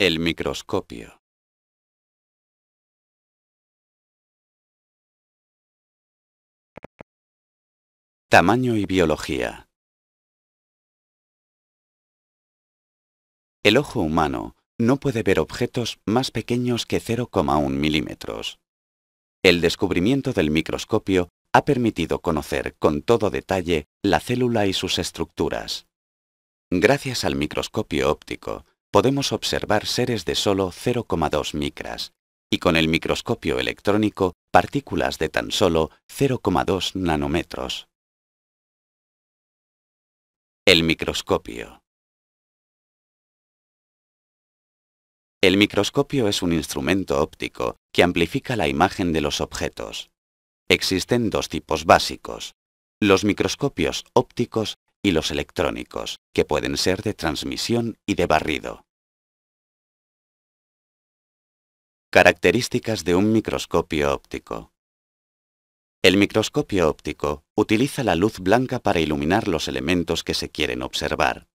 El microscopio. Tamaño y biología. El ojo humano no puede ver objetos más pequeños que 0,1 milímetros. El descubrimiento del microscopio ha permitido conocer con todo detalle la célula y sus estructuras. Gracias al microscopio óptico, podemos observar seres de solo 0,2 micras y con el microscopio electrónico partículas de tan solo 0,2 nanómetros. El microscopio. El microscopio es un instrumento óptico que amplifica la imagen de los objetos. Existen dos tipos básicos, los microscopios ópticos y los electrónicos, que pueden ser de transmisión y de barrido. Características de un microscopio óptico. El microscopio óptico utiliza la luz blanca para iluminar los elementos que se quieren observar.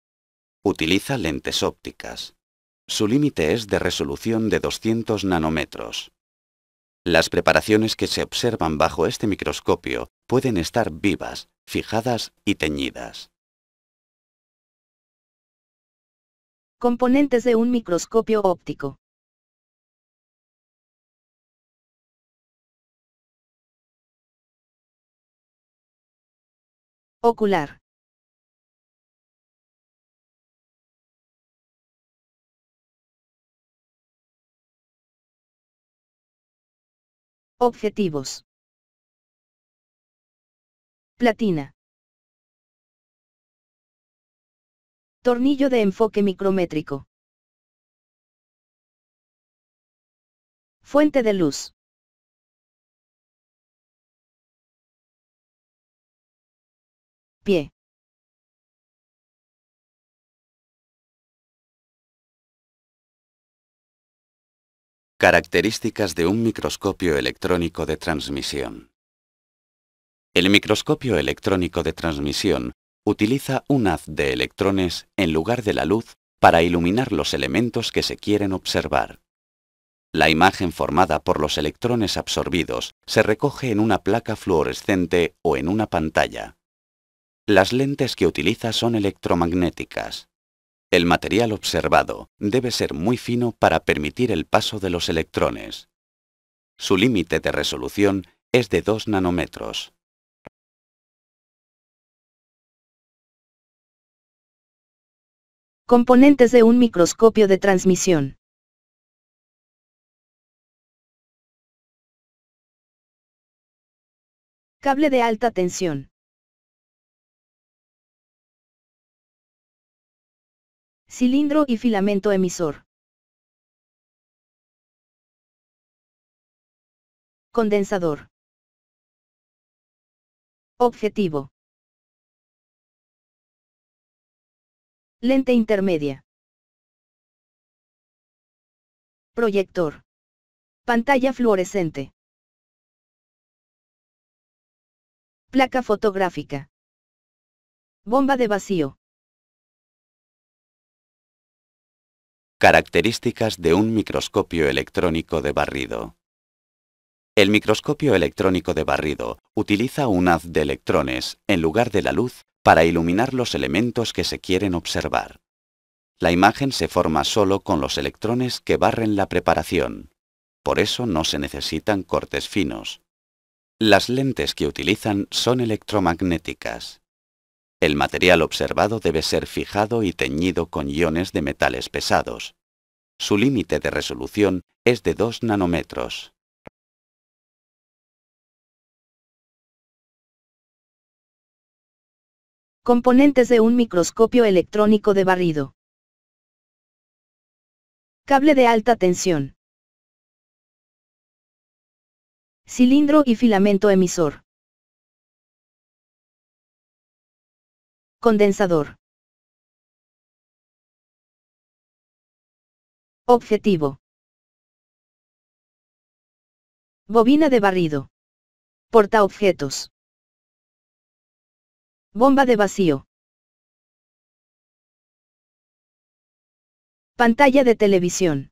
Utiliza lentes ópticas. Su límite es de resolución de 200 nanómetros. Las preparaciones que se observan bajo este microscopio pueden estar vivas, fijadas y teñidas. Componentes de un microscopio óptico. Ocular. Objetivos. Platina. Tornillo de enfoque micrométrico. Fuente de luz. Características de un microscopio electrónico de transmisión. El microscopio electrónico de transmisión utiliza un haz de electrones en lugar de la luz para iluminar los elementos que se quieren observar. La imagen formada por los electrones absorbidos se recoge en una placa fluorescente o en una pantalla. Las lentes que utiliza son electromagnéticas. El material observado debe ser muy fino para permitir el paso de los electrones. Su límite de resolución es de 2 nanómetros. Componentes de un microscopio de transmisión. Cable de alta tensión. Cilindro y filamento emisor. Condensador. Objetivo. Lente intermedia. Proyector. Pantalla fluorescente. Placa fotográfica. Bomba de vacío. Características de un microscopio electrónico de barrido. El microscopio electrónico de barrido utiliza un haz de electrones en lugar de la luz para iluminar los elementos que se quieren observar. La imagen se forma solo con los electrones que barren la preparación. Por eso no se necesitan cortes finos. Las lentes que utilizan son electromagnéticas. El material observado debe ser fijado y teñido con iones de metales pesados. Su límite de resolución es de 2 nanómetros. Componentes de un microscopio electrónico de barrido. Cable de alta tensión. Cilindro y filamento emisor. Condensador. Objetivo. Bobina de barrido. Portaobjetos. Bomba de vacío. Pantalla de televisión.